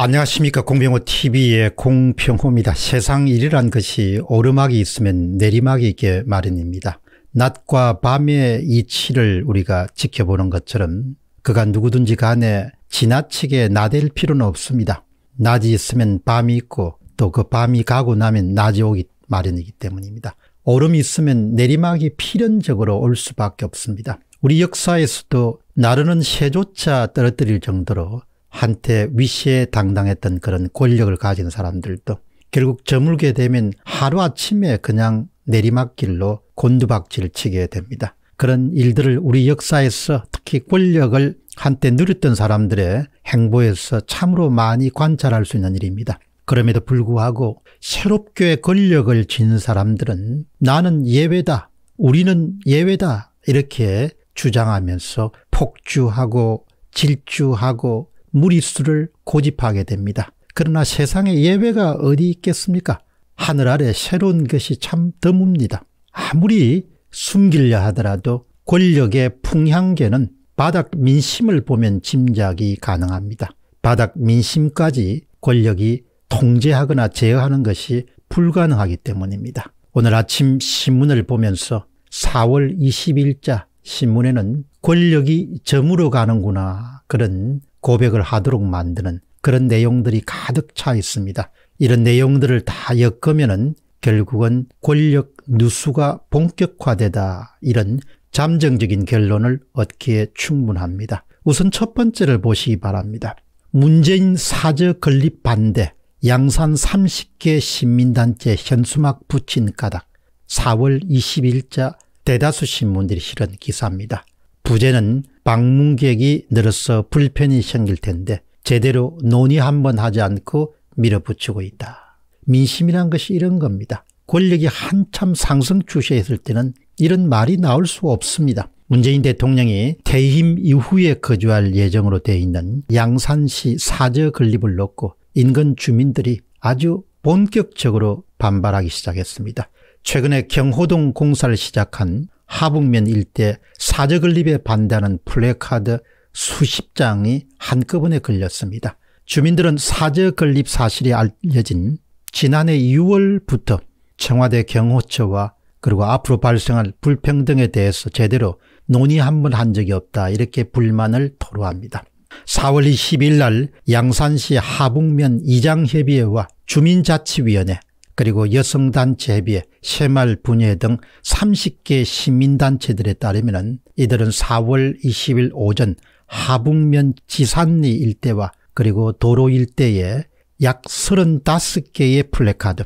안녕하십니까 공병호 tv의 공평호입니다. 세상 일이란 것이 오르막이 있으면 내리막이 있게 마련입니다. 낮과 밤의 이치를 우리가 지켜보는 것처럼 그간 누구든지 간에 지나치게 나댈 필요는 없습니다. 낮이 있으면 밤이 있고 또 그 밤이 가고 나면 낮이 오기 마련이기 때문입니다. 오름이 있으면 내리막이 필연적으로 올 수밖에 없습니다. 우리 역사에서도 나르는 새조차 떨어뜨릴 정도로 한테 위시에 당당했던 그런 권력을 가진 사람들도 결국 저물게 되면 하루아침에 그냥 내리막길로 곤두박질 치게 됩니다. 그런 일들을 우리 역사에서 특히 권력을 한때 누렸던 사람들의 행보에서 참으로 많이 관찰할 수 있는 일입니다. 그럼에도 불구하고 새롭게 권력을 진 사람들은 나는 예외다. 우리는 예외다. 이렇게 주장하면서 폭주하고 질주하고 무리수를 고집하게 됩니다. 그러나 세상에 예외가 어디 있겠습니까? 하늘 아래 새로운 것이 참 드뭅니다. 아무리 숨기려 하더라도 권력의 풍향계는 바닥 민심을 보면 짐작이 가능합니다. 바닥 민심까지 권력이 통제하거나 제어하는 것이 불가능하기 때문입니다. 오늘 아침 신문을 보면서 4월 20일자 신문에는 권력이 저물어 가는구나 그런 고백을 하도록 만드는 그런 내용들이 가득 차 있습니다. 이런 내용들을 다엮으면 결국은 권력 누수가 본격화되다 이런 잠정적인 결론을 얻기에 충분합니다. 우선 첫 번째를 보시기 바랍니다. 문재인 사저 건립 반대 양산 30개 시민단체 현수막 붙인 까닭 4월 20일자 대다수 신문들이 실은 기사입니다. 부제는 방문객이 늘어서 불편이 생길 텐데 제대로 논의 한번 하지 않고 밀어붙이고 있다. 민심이란 것이 이런 겁니다. 권력이 한참 상승 추세에있을 때는 이런 말이 나올 수 없습니다. 문재인 대통령이 퇴임 이후에 거주할 예정으로 되어 있는 양산시 사저 건립을 놓고 인근 주민들이 아주 본격적으로 반발하기 시작했습니다. 최근에 경호동 공사를 시작한 하북면 일대 사저건립에 반대하는 플래카드 수십 장이 한꺼번에 걸렸습니다. 주민들은 사저건립 사실이 알려진 지난해 6월부터 청와대 경호처와 그리고 앞으로 발생할 불평등에 대해서 제대로 논의 한 번 한 적이 없다 이렇게 불만을 토로합니다. 4월 20일 날 양산시 하북면 이장협의회와 주민자치위원회 그리고 여성단체에 비해 새말 분예 등 30개 시민단체들에 따르면 이들은 4월 20일 오전 하북면 지산리 일대와 그리고 도로 일대에 약 35개의 플래카드,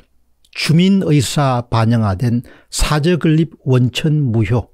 주민의사 반영화된 사저건립 원천 무효,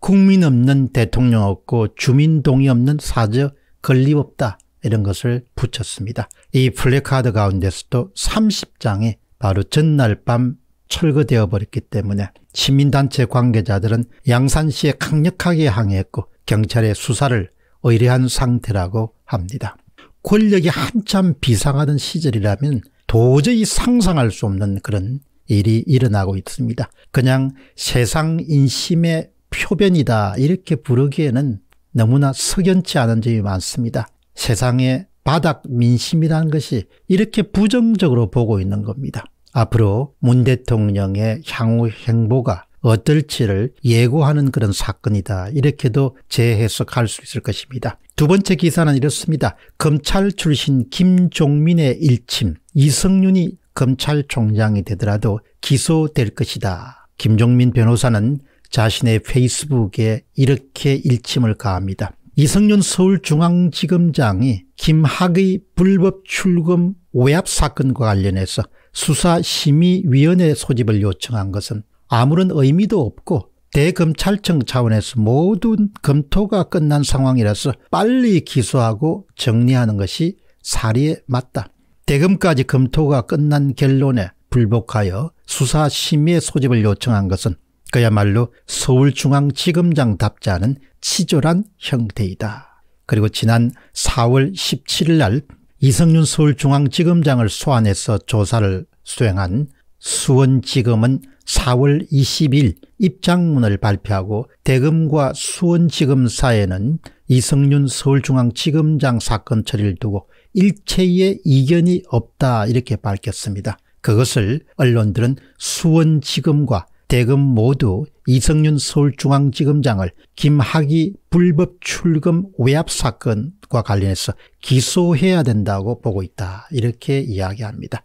국민 없는 대통령 없고 주민 동의 없는 사저 건립 없다 이런 것을 붙였습니다. 이 플래카드 가운데서도 30장의 바로 전날 밤 철거되어 버렸기 때문에 시민단체 관계자들은 양산시에 강력하게 항의했고 경찰의 수사를 의뢰한 상태라고 합니다. 권력이 한참 비상하던 시절이라면 도저히 상상할 수 없는 그런 일이 일어나고 있습니다. 그냥 세상 인심의 표변이다 이렇게 부르기에는 너무나 석연치 않은 점이 많습니다. 세상의 바닥 민심이라는 것이 이렇게 부정적으로 보고 있는 겁니다. 앞으로 문 대통령의 향후 행보가 어떨지를 예고하는 그런 사건이다. 이렇게도 재해석할 수 있을 것입니다. 두 번째 기사는 이렇습니다. 검찰 출신 김종민의 일침 이성윤이 검찰총장이 되더라도 기소될 것이다. 김종민 변호사는 자신의 페이스북에 이렇게 일침을 가합니다. 이성윤 서울중앙지검장이 김학의 불법 출금 외압 사건과 관련해서 수사심의위원회 소집을 요청한 것은 아무런 의미도 없고 대검찰청 차원에서 모든 검토가 끝난 상황이라서 빨리 기소하고 정리하는 것이 사리에 맞다. 대검까지 검토가 끝난 결론에 불복하여 수사심의 소집을 요청한 것은 그야말로 서울중앙지검장답지 않은 치졸한 형태이다. 그리고 지난 4월 17일 날 이성윤 서울중앙지검장을 소환해서 조사를 수행한 수원지검은 4월 20일 입장문을 발표하고 대검과 수원지검 사에는 이성윤 서울중앙지검장 사건 처리를 두고 일체의 이견이 없다 이렇게 밝혔습니다. 그것을 언론들은 수원지검과 대검 모두 이성윤 서울중앙지검장을 김학의 불법 출금 외압 사건과 관련해서 기소해야 된다고 보고 있다. 이렇게 이야기합니다.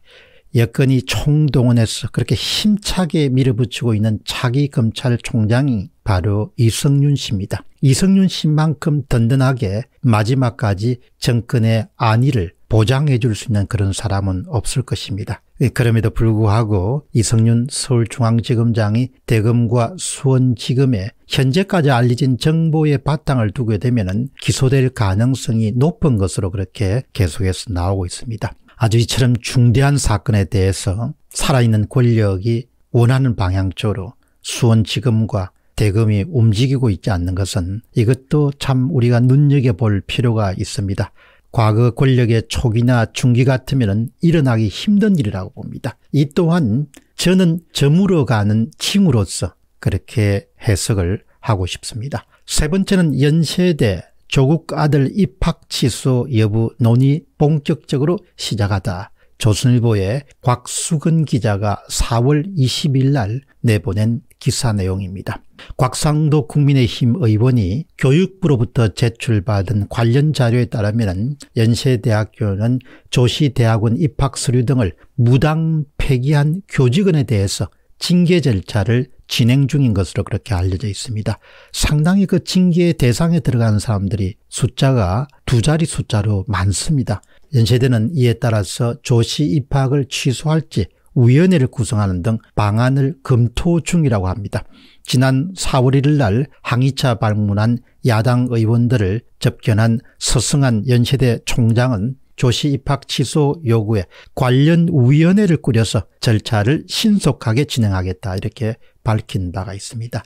여건이 총동원해서 그렇게 힘차게 밀어붙이고 있는 차기 검찰총장이 바로 이성윤 씨입니다. 이성윤 씨만큼 든든하게 마지막까지 정권의 안위를 보장해 줄 수 있는 그런 사람은 없을 것입니다. 예, 그럼에도 불구하고 이성윤 서울중앙지검장이 대검과 수원지검에 현재까지 알려진 정보의 바탕을 두게 되면 기소될 가능성이 높은 것으로 그렇게 계속해서 나오고 있습니다. 아주 이처럼 중대한 사건에 대해서 살아있는 권력이 원하는 방향 쪽으로 수원지검과 대검이 움직이고 있지 않는 것은 이것도 참 우리가 눈여겨볼 필요가 있습니다. 과거 권력의 초기나 중기 같으면 일어나기 힘든 일이라고 봅니다. 이 또한 저는 저물어가는 칭으로서 그렇게 해석을 하고 싶습니다. 세 번째는 연세대 조국 아들 입학 취소 여부 논의 본격적으로 시작하다. 조선일보의 곽수근 기자가 4월 20일 날 내보낸 기사 내용입니다. 곽상도 국민의힘 의원이 교육부로부터 제출받은 관련 자료에 따르면 연세대학교는 조시대학원 입학 서류 등을 무당 폐기한 교직원에 대해서 징계 절차를 진행 중인 것으로 그렇게 알려져 있습니다. 상당히 그 징계 대상에 들어가는 사람들이 숫자가 두 자리 숫자로 많습니다. 연세대는 이에 따라서 조시 입학을 취소할지 위원회를 구성하는 등 방안을 검토 중이라고 합니다. 지난 4월 1일 날 항의차 방문한 야당 의원들을 접견한 서승한 연세대 총장은 조시 입학 취소 요구에 관련 위원회를 꾸려서 절차를 신속하게 진행하겠다 이렇게 밝힌 바가 있습니다.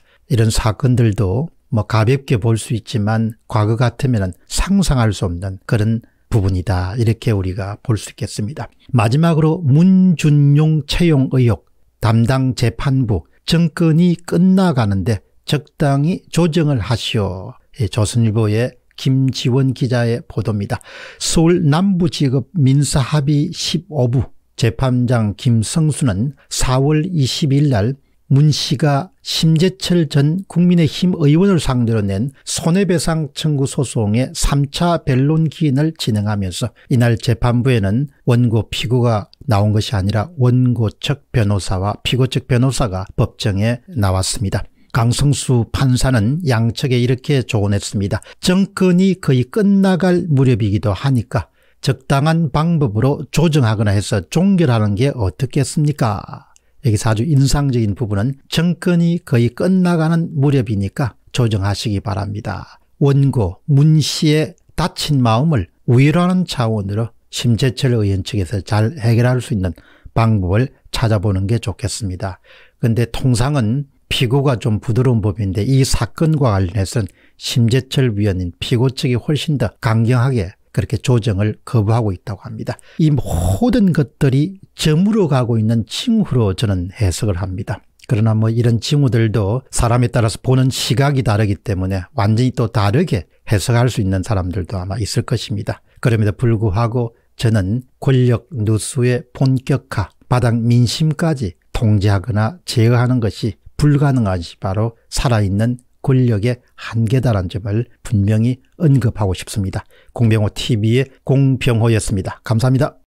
이런 사건들도 뭐 가볍게 볼 수 있지만 과거 같으면 상상할 수 없는 그런 부분이다. 이렇게 우리가 볼 수 있겠습니다. 마지막으로 문준용 채용 의혹, 담당 재판부, 정권이 끝나가는데 적당히 조정을 하시오. 예, 조선일보의 김지원 기자의 보도입니다. 서울 남부지급 민사합의 15부 재판장 김성수는 4월 20일 날문 씨가 심재철 전 국민의힘 의원을 상대로 낸 손해배상 청구 소송의 3차 변론 기인을 진행하면서 이날 재판부에는 원고 피고가 나온 것이 아니라 원고 측 변호사와 피고 측 변호사가 법정에 나왔습니다. 강성수 판사는 양측에 이렇게 조언했습니다. 정권이 거의 끝나갈 무렵이기도 하니까 적당한 방법으로 조정하거나 해서 종결하는 게 어떻겠습니까? 여기서 아주 인상적인 부분은 정권이 거의 끝나가는 무렵이니까 조정하시기 바랍니다. 원고 문 씨의 다친 마음을 위로하는 차원으로 심재철 의원 측에서 잘 해결할 수 있는 방법을 찾아보는 게 좋겠습니다. 근데 통상은 피고가 좀 부드러운 법인데 이 사건과 관련해서는 심재철 위원인 피고 측이 훨씬 더 강경하게 그렇게 조정을 거부하고 있다고 합니다. 이 모든 것들이 저물어 가고 있는 칭후로 저는 해석을 합니다. 그러나 뭐 이런 칭후들도 사람에 따라서 보는 시각이 다르기 때문에 완전히 또 다르게 해석할 수 있는 사람들도 아마 있을 것입니다. 그럼에도 불구하고 저는 권력 누수의 본격화, 바닥 민심까지 통제하거나 제어하는 것이 불가능한 것이 바로 살아있는 권력의 한계다란 점을 분명히 언급하고 싶습니다. 공병호 TV의 공병호였습니다. 감사합니다.